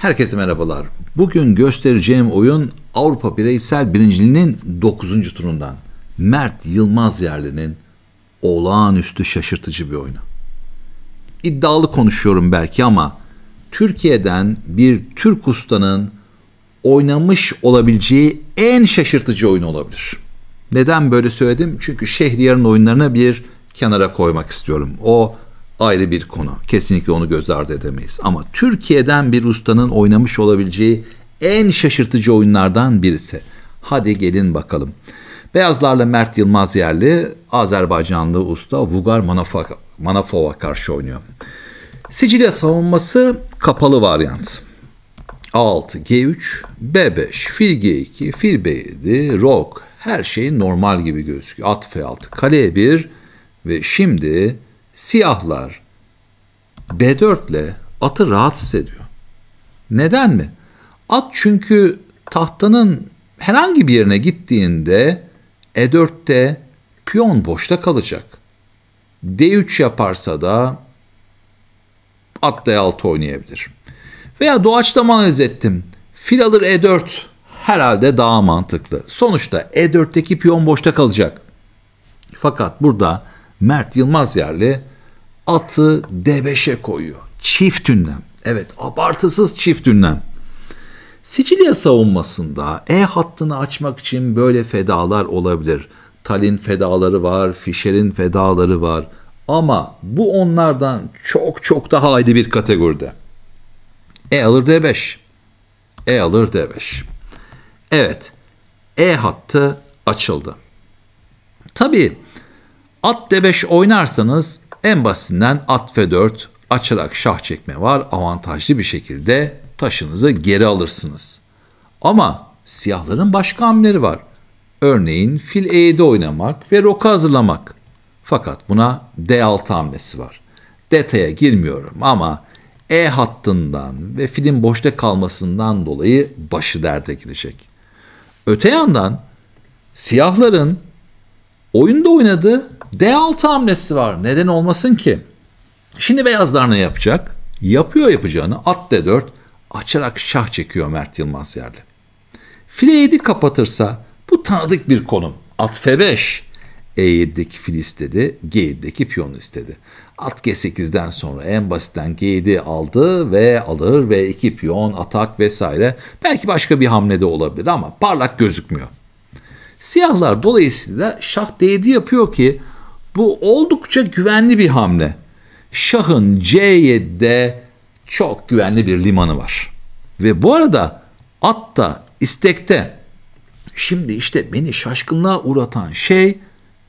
Herkese merhabalar. Bugün göstereceğim oyun Avrupa Bireysel Birinciliğinin 9. turundan. Mert Yılmaz Yerli'nin olağanüstü şaşırtıcı bir oyunu. İddialı konuşuyorum belki ama Türkiye'den bir Türk ustanın oynamış olabileceği en şaşırtıcı oyun olabilir. Neden böyle söyledim? Çünkü Şehriyar'ın oyunlarına bir kenara koymak istiyorum. O ayrı bir konu. Kesinlikle onu göz ardı edemeyiz. Ama Türkiye'den bir ustanın oynamış olabileceği en şaşırtıcı oyunlardan birisi. Hadi gelin bakalım. Beyazlarla Mert Yılmaz yerli Azerbaycanlı usta Vugar Manafov'a karşı oynuyor. Sicilya savunması kapalı varyant. A6, G3, B5, fil G2, fil B7, rok her şey normal gibi gözüküyor. At F6, kale 1 ve şimdi siyahlar B4 ile atı rahatsız ediyor. Neden mi? At çünkü tahtanın herhangi bir yerine gittiğinde E4'te piyon boşta kalacak. D3 yaparsa da at D6 oynayabilir. Veya doğaçlama analiz ettim. Fil alır E4 herhalde daha mantıklı. Sonuçta E4'teki piyon boşta kalacak. Fakat burada Mert Yılmaz yerli atı D5'e koyuyor. Çift ünlem. Evet abartısız çift ünlem. Sicilya savunmasında E hattını açmak için böyle fedalar olabilir. Talin fedaları var, Fischer'in fedaları var. Ama bu onlardan çok çok daha ayrı bir kategoride. E alır D5. E alır D5. Evet. E hattı açıldı. Tabii At D5 oynarsanız en basitinden at F4 açarak şah çekme var. Avantajlı bir şekilde taşınızı geri alırsınız. Ama siyahların başka hamleri var. Örneğin fil E7 oynamak ve roka hazırlamak. Fakat buna D6 hamlesi var. Detaya girmiyorum ama E hattından ve filin boşta kalmasından dolayı başı derde girecek. Öte yandan siyahların oyunda oynadığı D6 hamlesi var. Neden olmasın ki? Şimdi beyazlar ne yapacak? Yapıyor yapacağını. At D4 açarak şah çekiyor Mert Yılmaz yerli. File 7 kapatırsa bu tanıdık bir konum. At F5. E7'deki fil istedi, G7'deki piyonu istedi. At G8'den sonra en basitten G7 aldı ve alır ve iki piyon, atak vesaire. Belki başka bir hamlede olabilir ama parlak gözükmüyor. Siyahlar dolayısıyla şah D7 yapıyor ki bu oldukça güvenli bir hamle. Şah'ın C7'de çok güvenli bir limanı var. Ve bu arada atta, istekte şimdi işte beni şaşkınlığa uğratan şey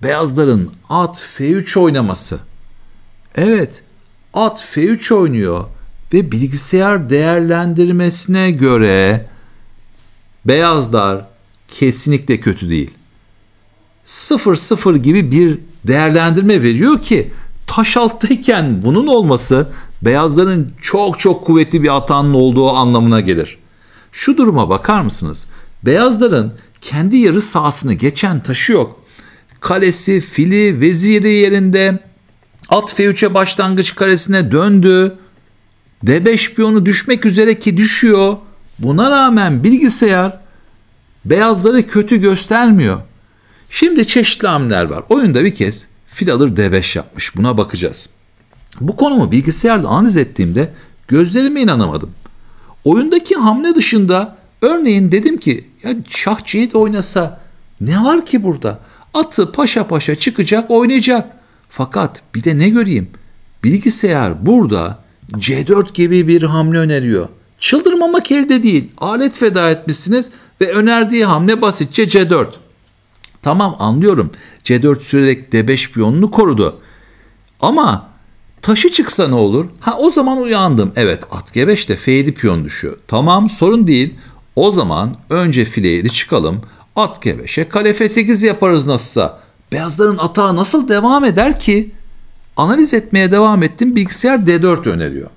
beyazların at F3 oynaması. Evet, at F3 oynuyor ve bilgisayar değerlendirmesine göre beyazlar kesinlikle kötü değil. 0-0 gibi bir değerlendirme veriyor ki taş alttayken bunun olması beyazların çok çok kuvvetli bir atanın olduğu anlamına gelir. Şu duruma bakar mısınız? Beyazların kendi yarı sahasını geçen taşı yok. Kalesi, fili, veziri yerinde. At F3'e başlangıç karesine döndü. D5 piyonu düşmek üzere ki düşüyor. Buna rağmen bilgisayar beyazları kötü göstermiyor. Şimdi çeşitli hamleler var. Oyunda bir kez fil alır D5 yapmış. Buna bakacağız. Bu konumu bilgisayarda analiz ettiğimde gözlerime inanamadım. Oyundaki hamle dışında örneğin dedim ki ya şah C7 oynasa ne var ki burada? Atı paşa paşa çıkacak oynayacak. Fakat bir de ne göreyim? Bilgisayar burada C4 gibi bir hamle öneriyor. Çıldırmamak elde değil. Alet feda etmişsiniz ve önerdiği hamle basitçe C4. Tamam anlıyorum. C4 sürerek D5 piyonunu korudu. Ama taşı çıksa ne olur? Ha o zaman uyandım. Evet at G5'te F7 piyon düşüyor. Tamam sorun değil. O zaman önce file 7 çıkalım. At G5'e kale F8 yaparız nasılsa. Beyazların atağı nasıl devam eder ki? Analiz etmeye devam ettim. Bilgisayar D4 öneriyor.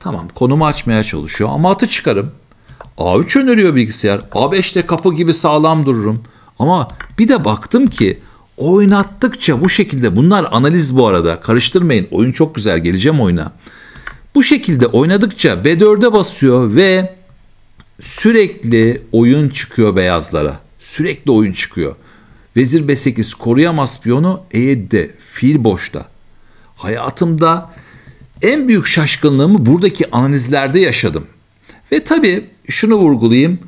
Tamam konumu açmaya çalışıyor ama atı çıkarım. A3 öneriyor bilgisayar. A5'te kapı gibi sağlam dururum. Ama bir de baktım ki oynattıkça bu şekilde bunlar analiz bu arada karıştırmayın oyun çok güzel geleceğim oyuna. Bu şekilde oynadıkça B4'e basıyor ve sürekli oyun çıkıyor beyazlara. Sürekli oyun çıkıyor. Vezir B8 koruyamaz piyonu E7'de fil boşta. Hayatımda en büyük şaşkınlığımı buradaki analizlerde yaşadım. Ve tabii şunu vurgulayayım.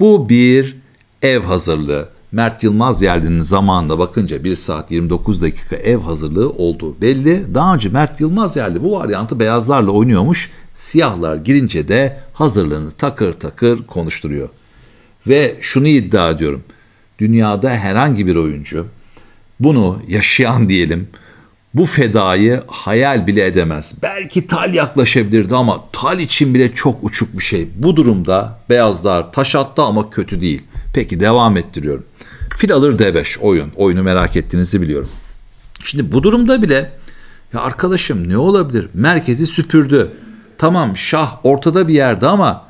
Bu bir ev hazırlığı. Mert Yılmaz Yerli'nin zamanında bakınca 1 saat 29 dakika ev hazırlığı olduğu belli. Daha önce Mert Yılmaz Yerli bu varyantı beyazlarla oynuyormuş. Siyahlar girince de hazırlığını takır takır konuşturuyor. Ve şunu iddia ediyorum. Dünyada herhangi bir oyuncu bunu yaşayan diyelim bu fedayı hayal bile edemez. Belki tal yaklaşabilirdi ama tal için bile çok uçuk bir şey. Bu durumda beyazlar taş attı ama kötü değil. Peki devam ettiriyorum. Fil alır D5 oyun. Oyunu merak ettiğinizi biliyorum. Şimdi bu durumda bile ya arkadaşım ne olabilir? Merkezi süpürdü. Tamam şah ortada bir yerde ama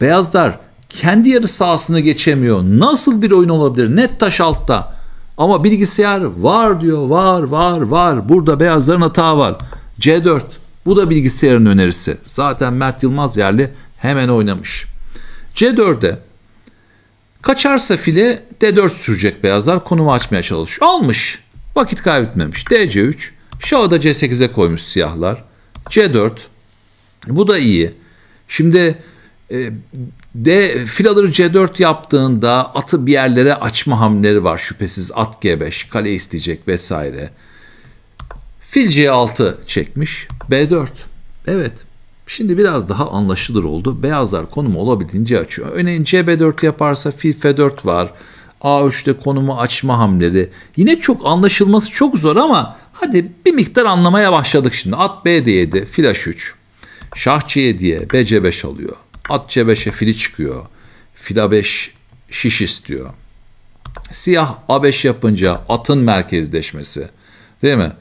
beyazlar kendi yarı sahasını geçemiyor. Nasıl bir oyun olabilir? Net taş altta. Ama bilgisayar var diyor. Var var var. Burada beyazların hata var. C4. Bu da bilgisayarın önerisi. Zaten Mert Yılmaz yerli hemen oynamış. C4'e Kaçarsa file D4 sürecek beyazlar. Konumu açmaya çalışıyor. Almış. Vakit kaybetmemiş. DC3. Şahı da C8'e koymuş siyahlar. C4. Bu da iyi. Şimdi e, D, fil alır C4 yaptığında atı bir yerlere açma hamleleri var şüphesiz. At G5, kale isteyecek vesaire. Fil C6 çekmiş. B4. Evet. Şimdi biraz daha anlaşılır oldu. Beyazlar konumu olabildiğince açıyor. Örneğin CB4 yaparsa fil F4 var. A3'te konumu açma hamleri. Yine çok anlaşılması çok zor ama hadi bir miktar anlamaya başladık şimdi. At B7, fil H3. Şah C7'ye BC5 alıyor. At C5'e fili çıkıyor. Fil A5 şiş istiyor. Siyah A5 yapınca atın merkezleşmesi. Değil mi?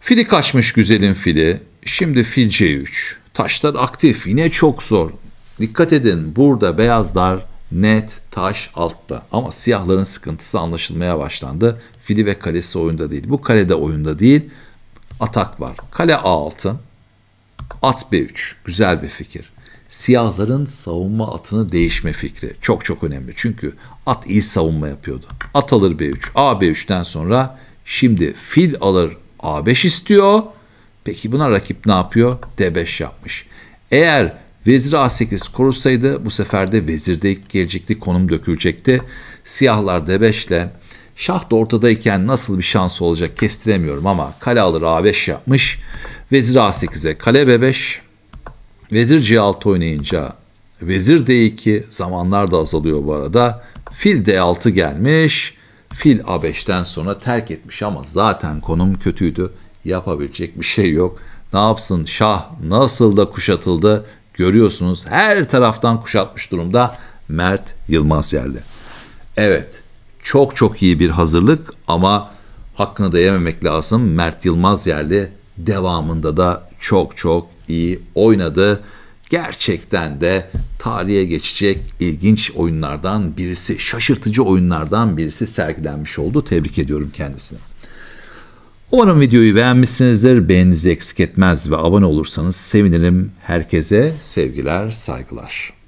Fili kaçmış güzelin fili. Şimdi fil C3. Taşlar aktif. Yine çok zor. Dikkat edin burada beyazlar net taş altta ama siyahların sıkıntısı anlaşılmaya başlandı. Fili ve kalesi oyunda değil. Bu kalede oyunda değil. Atak var. Kale A6. At B3. Güzel bir fikir. Siyahların savunma atını değişme fikri. Çok çok önemli. Çünkü at iyi savunma yapıyordu. At alır B3. A B3'ten sonra şimdi fil alır A5 istiyor. Peki buna rakip ne yapıyor? D5 yapmış. Eğer vezir A8 korursaydı bu sefer de vezir d gelecekti. Konum dökülecekti. Siyahlar D5 ile şah da ortadayken nasıl bir şans olacak kestiremiyorum ama kale alır A5 yapmış. Vezir A8'e kale B5. Vezir C6 oynayınca vezir D2 zamanlar da azalıyor bu arada. Fil D6 gelmiş. Fil A5'ten sonra terk etmiş ama zaten konum kötüydü yapabilecek bir şey yok. Ne yapsın Şah nasıl da kuşatıldı görüyorsunuz her taraftan kuşatmış durumda Mert Yılmaz yerde. Evet çok çok iyi bir hazırlık ama hakkını da yememek lazım. Mert Yılmaz yerli devamında da çok çok iyi oynadı. Gerçekten de tarihe geçecek ilginç oyunlardan birisi, şaşırtıcı oyunlardan birisi sergilenmiş oldu. Tebrik ediyorum kendisini. Umarım videoyu beğenmişsinizdir. Beğeninizi eksik etmez ve abone olursanız sevinirim. Herkese sevgiler, saygılar.